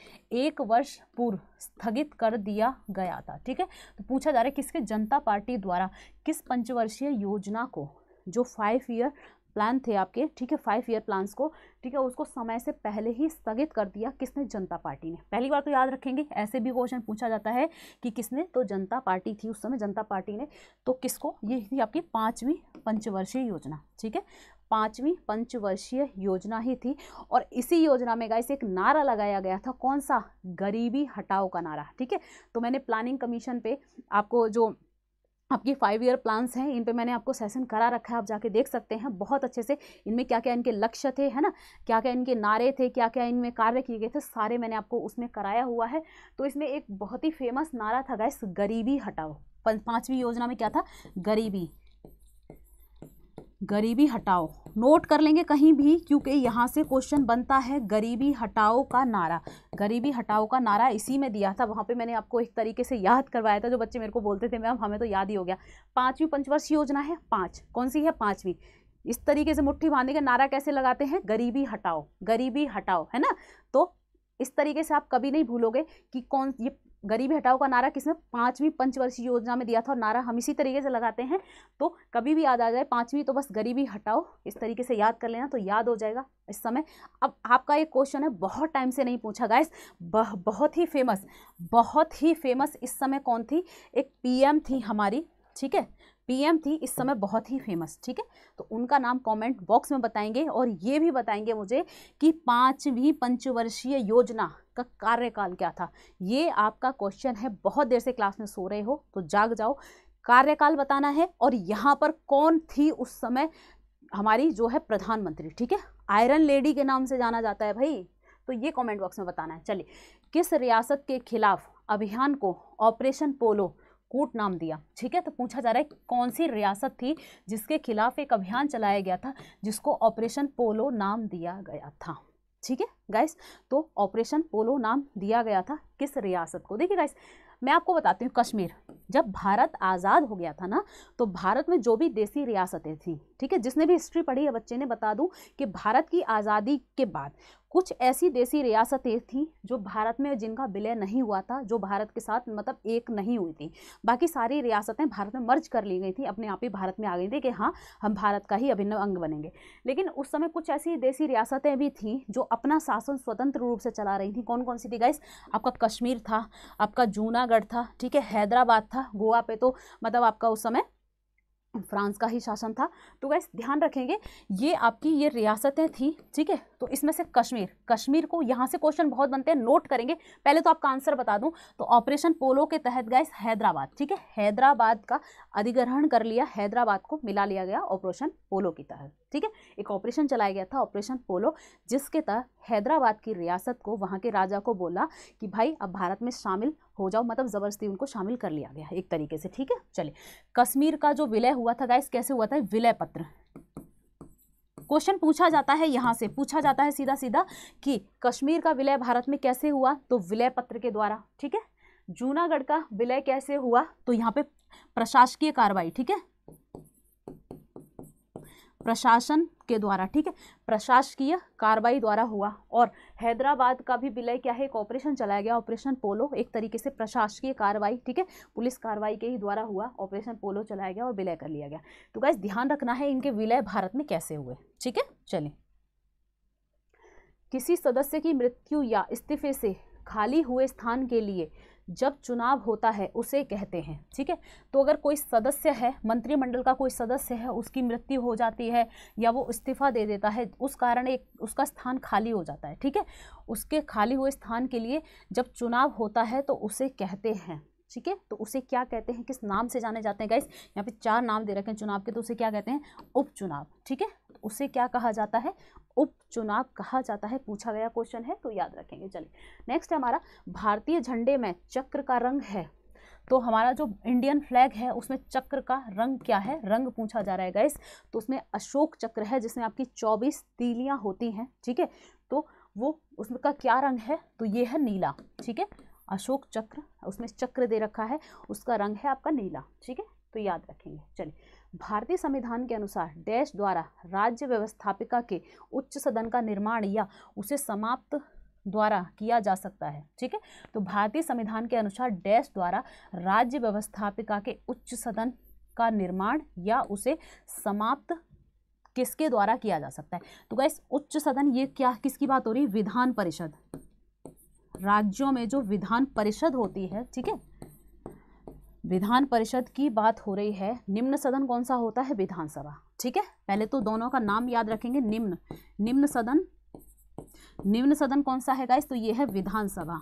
एक वर्ष पूर्व स्थगित कर दिया गया था ठीक है तो पूछा जा रहा है किसके जनता पार्टी द्वारा किस पंचवर्षीय योजना को जो फाइव ईयर प्लान थे आपके ठीक है फाइव ईयर प्लान्स को ठीक है उसको समय से पहले ही स्थगित कर दिया किसने जनता पार्टी ने पहली बार तो याद रखेंगे ऐसे भी क्वेश्चन पूछा जाता है कि किसने तो जनता पार्टी थी उस समय जनता पार्टी ने तो किसको ये थी आपकी पाँचवीं पंचवर्षीय योजना ठीक है पाँचवीं पंचवर्षीय योजना ही थी और इसी योजना में गाइस एक नारा लगाया गया था कौन सा गरीबी हटाओ का नारा ठीक है तो मैंने प्लानिंग कमीशन पर आपको जो आपकी फाइव ईयर प्लान्स हैं इन पे मैंने आपको सेशन करा रखा है आप जाके देख सकते हैं बहुत अच्छे से इनमें क्या क्या इनके लक्ष्य थे है ना क्या क्या इनके नारे थे क्या क्या इनमें कार्य किए गए थे सारे मैंने आपको उसमें कराया हुआ है तो इसमें एक बहुत ही फेमस नारा था गैस गरीबी हटाओ पाँचवीं योजना में क्या था गरीबी गरीबी हटाओ नोट कर लेंगे कहीं भी क्योंकि यहाँ से क्वेश्चन बनता है गरीबी हटाओ का नारा गरीबी हटाओ का नारा इसी में दिया था वहाँ पे मैंने आपको एक तरीके से याद करवाया था जो बच्चे मेरे को बोलते थे मैम हमें तो याद ही हो गया पाँचवीं पंचवर्षीय योजना है पाँच कौन सी है पाँचवीं इस तरीके से मुठ्ठी बांधने का नारा कैसे लगाते हैं गरीबी हटाओ गरीबी हटाओ है ना तो इस तरीके से आप कभी नहीं भूलोगे कि कौन ये गरीबी हटाओ का नारा किसने पाँचवीं पंचवर्षीय योजना में दिया था और नारा हम इसी तरीके से लगाते हैं तो कभी भी याद आ जाए पाँचवीं तो बस गरीबी हटाओ इस तरीके से याद कर लेना तो याद हो जाएगा इस समय अब आपका एक क्वेश्चन है बहुत टाइम से नहीं पूछा गाइस बह, बहुत ही फेमस बहुत ही फेमस इस समय कौन थी एक पीएम थी हमारी ठीक है पीएम थी इस समय बहुत ही फेमस ठीक है तो उनका नाम कमेंट बॉक्स में बताएंगे और ये भी बताएंगे मुझे कि पांचवी पंचवर्षीय योजना का कार्यकाल क्या था ये आपका क्वेश्चन है बहुत देर से क्लास में सो रहे हो तो जाग जाओ कार्यकाल बताना है और यहाँ पर कौन थी उस समय हमारी जो है प्रधानमंत्री ठीक है आयरन लेडी के नाम से जाना जाता है भाई तो ये कमेंट बॉक्स में बताना है चलिए किस रियासत के खिलाफ अभियान को ऑपरेशन पोलो कोट नाम दिया ठीक है तो पूछा जा रहा है कौन सी रियासत थी जिसके खिलाफ एक अभियान चलाया गया था जिसको ऑपरेशन पोलो नाम दिया गया था ठीक है गाइस तो ऑपरेशन पोलो नाम दिया गया था किस रियासत को देखिए गाइस मैं आपको बताती हूँ कश्मीर जब भारत आज़ाद हो गया था ना तो भारत में जो भी देसी रियासतें थी ठीक है जिसने भी हिस्ट्री पढ़ी है बच्चे ने बता दूं कि भारत की आज़ादी के बाद कुछ ऐसी देसी रियासतें थीं जो भारत में जिनका विलय नहीं हुआ था जो भारत के साथ मतलब एक नहीं हुई थी बाकी सारी रियासतें भारत में मर्ज कर ली गई थी अपने आप ही भारत में आ गई थी कि हाँ हम भारत का ही अभिन्न अंग बनेंगे लेकिन उस समय कुछ ऐसी देसी रियासतें भी थीं जो अपना शासन स्वतंत्र रूप से चला रही थी कौन कौन सी थी गाइस आपका कश्मीर था आपका जूनागढ़ था ठीक है हैदराबाद था गोवा पे तो मतलब आपका उस समय फ्रांस का ही शासन था तो गैस ध्यान रखेंगे ये आपकी ये रियासतें थी ठीक है तो इसमें से कश्मीर कश्मीर को यहाँ से क्वेश्चन बहुत बनते हैं नोट करेंगे पहले तो आपका आंसर बता दूँ तो ऑपरेशन पोलो के तहत गैस हैदराबाद ठीक है हैदराबाद का अधिग्रहण कर लिया हैदराबाद को मिला लिया गया ऑपरेशन पोलो के तहत ठीक है एक ऑपरेशन चलाया गया था ऑपरेशन पोलो जिसके तहत हैदराबाद की रियासत को वहाँ के राजा को बोला कि भाई अब भारत में शामिल हो जाओ मतलब ज़बरदस्ती उनको शामिल कर लिया गया एक तरीके से ठीक है चलिए कश्मीर का जो विलय हुआ था गाइस कैसे हुआ था विलय पत्र क्वेश्चन पूछा जाता है यहां से पूछा जाता है सीधा सीधा कि कश्मीर का विलय भारत में कैसे हुआ तो विलय पत्र के द्वारा ठीक है जूनागढ़ का विलय कैसे हुआ तो यहाँ पे प्रशासकीय कार्रवाई ठीक है प्रशासन के द्वारा ठीक है प्रशासकीय कार्रवाई द्वारा हुआ और हैदराबाद का भी विलय क्या है एक ऑपरेशन चलाया गया ऑपरेशन पोलो एक तरीके से प्रशासकीय कार्रवाई ठीक है पुलिस कार्रवाई के ही द्वारा हुआ ऑपरेशन पोलो चलाया गया और विलय कर लिया गया तो गाइज ध्यान रखना है इनके विलय भारत में कैसे हुए ठीक है चलिए किसी सदस्य की मृत्यु या इस्तीफे से खाली हुए स्थान के लिए जब चुनाव होता है उसे कहते हैं ठीक है तो अगर कोई सदस्य है मंत्रिमंडल का कोई सदस्य है उसकी मृत्यु हो जाती है या वो इस्तीफा दे देता है उस कारण एक उसका स्थान खाली हो जाता है ठीक है उसके खाली हुए स्थान के लिए जब चुनाव होता है तो उसे कहते हैं ठीक है तो उसे क्या कहते हैं किस नाम से जाने जाते हैं गाइस यहाँ पे चार नाम दे रखे हैं चुनाव के तो उसे क्या कहते हैं उपचुनाव ठीक है उसे क्या कहा जाता है उपचुनाव कहा जाता है पूछा गया क्वेश्चन है तो याद रखेंगे चलिए नेक्स्ट है हमारा भारतीय झंडे में चक्र का रंग है तो हमारा जो इंडियन फ्लैग है उसमें चक्र का रंग क्या है रंग पूछा जा रहा है गैस तो उसमें अशोक चक्र है जिसमें आपकी चौबीस तीलियां होती हैं ठीक है तो वो उसमें का क्या रंग है तो ये है नीला ठीक है अशोक चक्र उसमें चक्र दे रखा है उसका रंग है आपका नीला ठीक है तो याद रखेंगे चलिए भारतीय संविधान के अनुसार डैश द्वारा राज्य व्यवस्थापिका के उच्च सदन का निर्माण या उसे समाप्त द्वारा किया जा सकता है ठीक है तो भारतीय संविधान के अनुसार डैश द्वारा राज्य व्यवस्थापिका के उच्च सदन का निर्माण या उसे समाप्त किसके द्वारा किया जा सकता है तो गैस उच्च सदन ये क्या किसकी बात हो रही विधान परिषद राज्यों में जो विधान परिषद होती है ठीक है विधान परिषद की बात हो रही है निम्न सदन कौन सा होता है विधानसभा ठीक है पहले तो दोनों का नाम याद रखेंगे निम्न निम्न सदन निम्न सदन कौन सा है गाइस तो यह है विधानसभा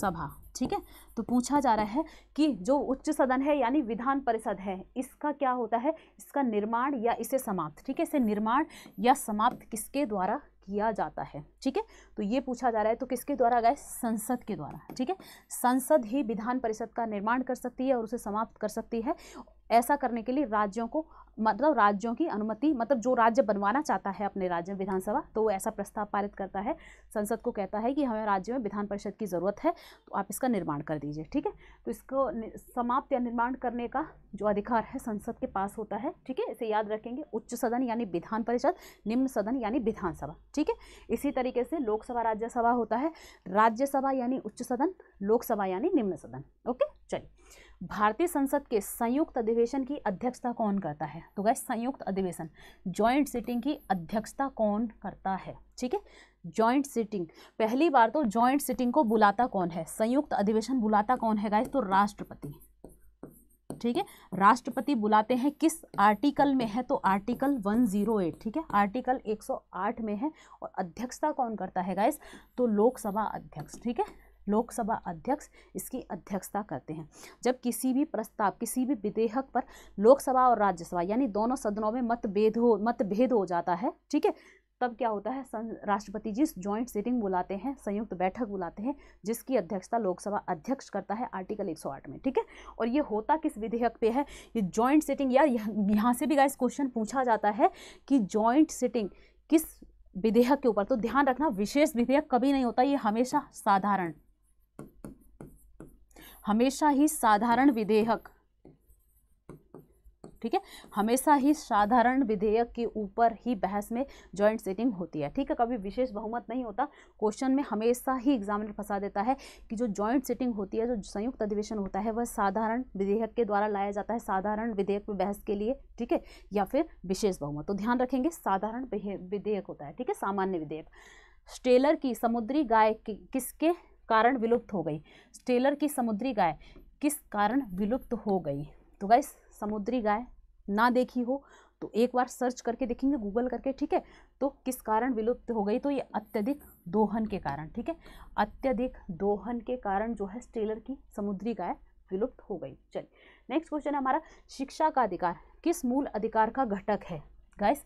सभा ठीक है तो पूछा जा रहा है कि जो उच्च सदन है यानी विधान परिषद है इसका क्या होता है इसका निर्माण या इसे समाप्त ठीक है इसे निर्माण या समाप्त किसके द्वारा किया जाता है ठीक है तो ये पूछा जा रहा है तो किसके द्वारा गए संसद के द्वारा ठीक है संसद ही विधान परिषद का निर्माण कर सकती है और उसे समाप्त कर सकती है ऐसा करने के लिए राज्यों को मतलब राज्यों की अनुमति मतलब जो राज्य बनवाना चाहता है अपने राज्य में विधानसभा तो वो ऐसा प्रस्ताव पारित करता है संसद को कहता है कि हमें राज्य में विधान परिषद की ज़रूरत है तो आप इसका निर्माण कर दीजिए ठीक है तो इसको समाप्त या निर्माण करने का जो अधिकार है संसद के पास होता है ठीक है इसे याद रखेंगे उच्च सदन यानी विधान परिषद निम्न सदन यानी विधानसभा ठीक है इसी तरीके से लोकसभा राज्यसभा होता है राज्यसभा यानी उच्च सदन लोकसभा यानी निम्न सदन ओके चलिए भारतीय संसद के संयुक्त अधिवेशन की अध्यक्षता कौन करता है तो गैस संयुक्त अधिवेशन ज्वाइंट सिटिंग की अध्यक्षता कौन करता है ठीक है ज्वाइंट सिटिंग पहली बार तो ज्वाइंट सिटिंग को बुलाता कौन है संयुक्त अधिवेशन बुलाता कौन है गैस तो राष्ट्रपति ठीक है राष्ट्रपति बुलाते हैं किस आर्टिकल में है तो आर्टिकल 108 ठीक है आर्टिकल 108 में है और अध्यक्षता कौन करता है गाइस तो लोकसभा अध्यक्ष ठीक है लोकसभा अध्यक्ष इसकी अध्यक्षता करते हैं जब किसी भी प्रस्ताव किसी भी विधेयक पर लोकसभा और राज्यसभा यानी दोनों सदनों में मतभेद हो मतभेद हो जाता है ठीक है तब क्या होता है राष्ट्रपति जी ज्वाइंट सिटिंग बुलाते हैं संयुक्त बैठक बुलाते हैं जिसकी अध्यक्षता लोकसभा अध्यक्ष करता है आर्टिकल 108 में ठीक है और ये होता किस विधेयक पे है ये ज्वाइंट सिटिंग या यहाँ से भी गाइस क्वेश्चन पूछा जाता है कि ज्वाइंट सिटिंग किस विधेयक के ऊपर तो ध्यान रखना विशेष विधेयक कभी नहीं होता ये हमेशा साधारण हमेशा ही साधारण विधेयक ठीक है हमेशा ही साधारण विधेयक के ऊपर ही बहस में जॉइंट सेटिंग होती है ठीक है कभी विशेष बहुमत नहीं होता क्वेश्चन में हमेशा ही एग्जामिनर फंसा देता है कि जो जॉइंट सेटिंग होती है जो संयुक्त अधिवेशन होता है वह साधारण विधेयक के द्वारा लाया जाता है साधारण विधेयक में बहस के लिए ठीक है या फिर विशेष बहुमत तो ध्यान रखेंगे साधारण विधेयक होता है ठीक है सामान्य विधेयक स्टेलर की समुद्री गाय किसके कारण विलुप्त हो गई स्टेलर की समुद्री गाय किस कारण विलुप्त हो गई तो गाइस समुद्री गाय ना देखी हो तो एक बार सर्च करके देखेंगे गूगल करके ठीक है तो किस कारण विलुप्त हो गई तो ये अत्यधिक दोहन के कारण ठीक है अत्यधिक दोहन के कारण जो है स्टेलर की समुद्री गाय विलुप्त हो गई चलिए नेक्स्ट क्वेश्चन है हमारा शिक्षा का अधिकार किस मूल अधिकार का घटक है गाइस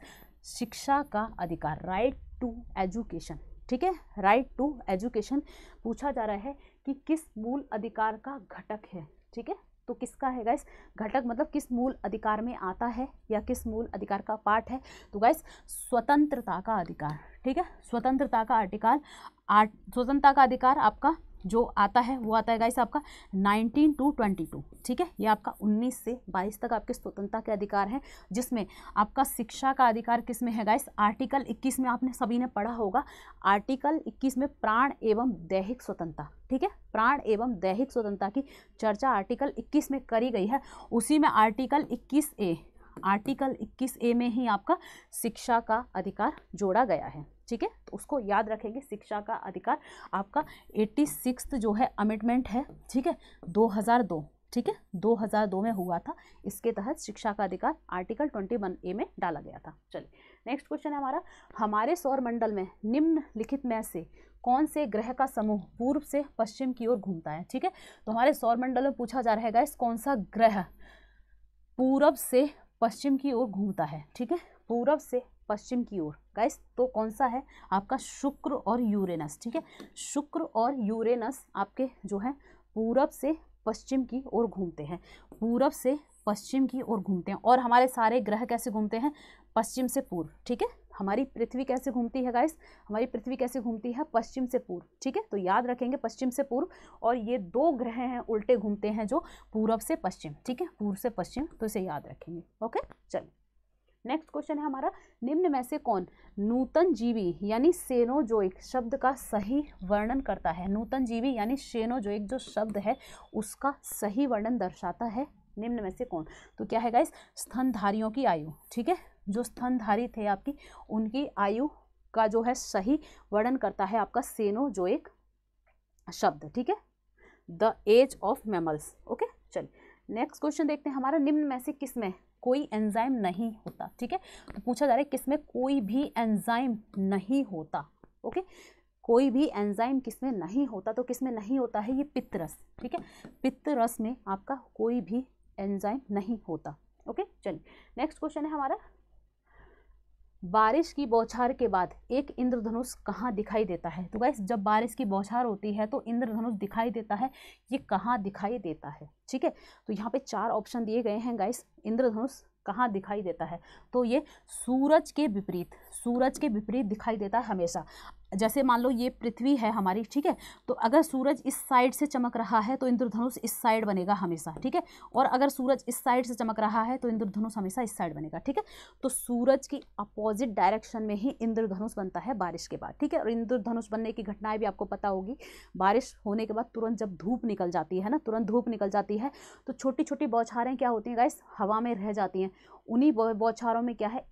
शिक्षा का अधिकार राइट टू एजुकेशन ठीक है राइट टू एजुकेशन पूछा जा रहा है कि किस मूल अधिकार का घटक है ठीक है तो किसका है गाइस घटक मतलब किस मूल अधिकार में आता है या किस मूल अधिकार का पार्ट है तो गाइस स्वतंत्रता का अधिकार ठीक है स्वतंत्रता का अधिकार स्वतंत्रता का अधिकार आपका जो आता है वो आता है गाइस आपका 19 टू 22 ठीक है ये आपका 19 से 22 तक आपके स्वतंत्रता के अधिकार हैं जिसमें आपका शिक्षा का अधिकार किस में है गाइस आर्टिकल 21 में आपने सभी ने पढ़ा होगा आर्टिकल 21 में प्राण एवं दैहिक स्वतंत्रता ठीक है प्राण एवं दैहिक स्वतंत्रता की चर्चा आर्टिकल इक्कीस में करी गई है उसी में आर्टिकल इक्कीस ए आर्टिकल 21 ए में ही आपका शिक्षा का अधिकार जोड़ा गया है ठीक है तो उसको याद रखेंगे शिक्षा का अधिकार आपका एट्टी जो है अमेंडमेंट है ठीक है 2002 ठीक है 2002 में हुआ था इसके तहत शिक्षा का अधिकार आर्टिकल 21 ए में डाला गया था चलिए नेक्स्ट क्वेश्चन है हमारा हमारे सौर मंडल में निम्नलिखित में से कौन से ग्रह का समूह पूर्व से पश्चिम की ओर घूमता है ठीक है तो हमारे सौरमंडल में पूछा जा रहा है गाइस कौन सा ग्रह पूरब से पश्चिम की ओर घूमता है ठीक है पूरब से पश्चिम की ओर गाइस तो कौन सा है आपका शुक्र और यूरेनस ठीक है शुक्र और यूरेनस आपके जो है पूरब से पश्चिम की ओर घूमते हैं पूरब से पश्चिम की ओर घूमते हैं और हमारे सारे ग्रह कैसे घूमते हैं पश्चिम से पूर्व ठीक है हमारी पृथ्वी कैसे घूमती है गाइस हमारी पृथ्वी कैसे घूमती है पश्चिम से पूर्व ठीक है तो याद रखेंगे पश्चिम से पूर्व और ये दो ग्रह हैं उल्टे घूमते हैं जो पूर्व से पश्चिम ठीक है पूर्व से पश्चिम तो इसे याद रखेंगे ओके चलिए नेक्स्ट क्वेश्चन है हमारा निम्न में से कौन नूतन जीवी यानी सेनोजोइक शब्द का सही वर्णन करता है नूतन जीवी यानी सेनोजोइक जो शब्द है उसका सही वर्णन दर्शाता है निम्न में से कौन तो क्या है गाइस स्तनधारियों की आयु ठीक है जो स्तनधारी थे आपकी उनकी आयु का जो है सही वर्णन करता है आपका सेनो जो एक शब्द ठीक है the age of mammals okay चलिए नेक्स्ट क्वेश्चन देखते हैं हमारा निम्न में से किस में कोई एंजाइम नहीं होता ठीक है तो पूछा जा रहा है किसमें कोई भी एंजाइम नहीं होता ओके कोई भी एंजाइम किसमें नहीं होता तो किसमें नहीं होता है ये पित्तरस ठीक है पित्तरस में आपका कोई भी एंजाइम नहीं होता ओके चलिए नेक्स्ट क्वेश्चन है हमारा बारिश की बौछार के बाद एक इंद्रधनुष कहाँ दिखाई देता है तो गाइस जब बारिश की बौछार होती है तो इंद्रधनुष दिखाई देता है ये कहाँ दिखाई देता है ठीक है तो यहाँ पे चार ऑप्शन दिए गए हैं गाइस इंद्रधनुष कहाँ दिखाई देता है तो ये सूरज के विपरीत सूरज के विपरीत दिखाई देता है हमेशा जैसे मान लो ये पृथ्वी है हमारी ठीक है तो अगर सूरज इस साइड से चमक रहा है तो इंद्रधनुष इस साइड बनेगा हमेशा ठीक है और अगर सूरज इस साइड से चमक रहा है तो इंद्रधनुष हमेशा इस साइड बनेगा ठीक है तो सूरज की अपोजिट डायरेक्शन में ही इंद्रधनुष बनता है बारिश के बाद ठीक है और इंद्रधनुष बनने की घटनाएं भी आपको पता होगी बारिश होने के बाद तुरंत जब धूप निकल जाती है ना तुरंत धूप निकल जाती है तो छोटी छोटी बौछारें क्या होती हैं गाइस हवा में रह जाती हैं उन्हीं बौछारों में क्या है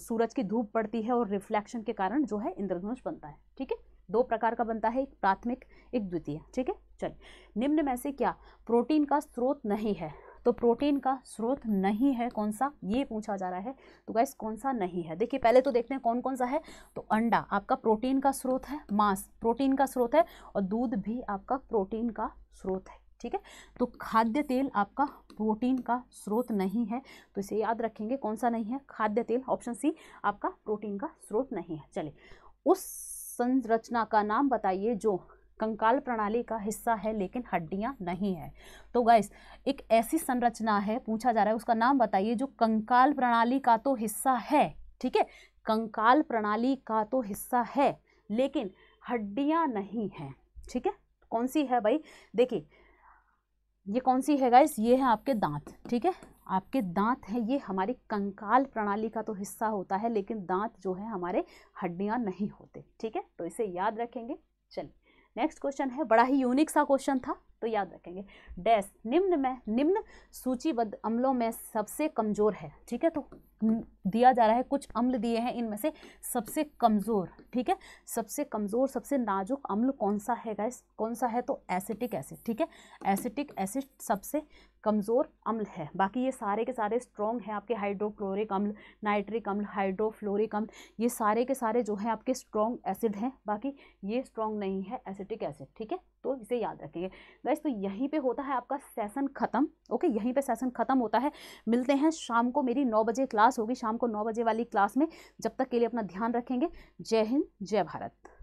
सूरज की धूप पड़ती है और रिफ्लेक्शन के कारण जो है इंद्रधनुष बनता है ठीक है दो प्रकार का बनता है एक प्राथमिक एक द्वितीय ठीक है चलिए निम्न में से क्या प्रोटीन का स्रोत नहीं है तो प्रोटीन का स्रोत नहीं है कौन सा ये पूछा जा रहा है तो गैस कौन सा नहीं है देखिए पहले तो देखते हैं कौन कौन सा है तो अंडा आपका प्रोटीन का स्रोत है मांस प्रोटीन का स्रोत है और दूध भी आपका प्रोटीन का स्रोत है ठीक है तो खाद्य तेल आपका प्रोटीन का स्रोत नहीं है तो इसे याद रखेंगे कौन सा नहीं है खाद्य तेल ऑप्शन सी आपका प्रोटीन का स्रोत नहीं है चलिए उस संरचना का नाम बताइए जो कंकाल प्रणाली का हिस्सा है लेकिन हड्डियां नहीं है तो गैस एक ऐसी संरचना है पूछा जा रहा है उसका नाम बताइए जो कंकाल प्रणाली का तो हिस्सा है ठीक है कंकाल प्रणाली का तो हिस्सा है लेकिन हड्डियां नहीं है ठीक है कौन सी है भाई देखिए ये कौन सी है गाइस ये है आपके दांत ठीक है आपके दांत हैं ये हमारी कंकाल प्रणाली का तो हिस्सा होता है लेकिन दांत जो है हमारे हड्डियाँ नहीं होते ठीक है तो इसे याद रखेंगे चलिए नेक्स्ट क्वेश्चन है बड़ा ही यूनिक सा क्वेश्चन था तो याद रखेंगे डैश निम्न में निम्न सूचीबद्ध अम्लों में सबसे कमज़ोर है ठीक है तो दिया जा रहा है कुछ अम्ल दिए हैं इनमें से सबसे कमज़ोर ठीक है सबसे कमज़ोर सबसे नाजुक अम्ल कौन सा है गैस कौन सा है तो एसिटिक एसिड ठीक है एसिटिक एसिड सबसे कमज़ोर अम्ल है बाकी ये सारे के सारे स्ट्रॉन्ग हैं आपके हाइड्रोक्लोरिक अम्ल नाइट्रिक अम्ल हाइड्रोफ्लोरिक अम्ल ये सारे के सारे जो हैं आपके स्ट्रॉन्ग एसिड हैं बाकी ये स्ट्रॉन्ग नहीं है एसिटिक एसिड ठीक है तो इसे याद रखेंगे गैस तो यहीं पे होता है आपका सेशन ख़त्म ओके यहीं पे सेशन ख़त्म होता है मिलते हैं शाम को मेरी नौ बजे क्लास होगी शाम को नौ बजे वाली क्लास में जब तक के लिए अपना ध्यान रखेंगे जय हिंद जय भारत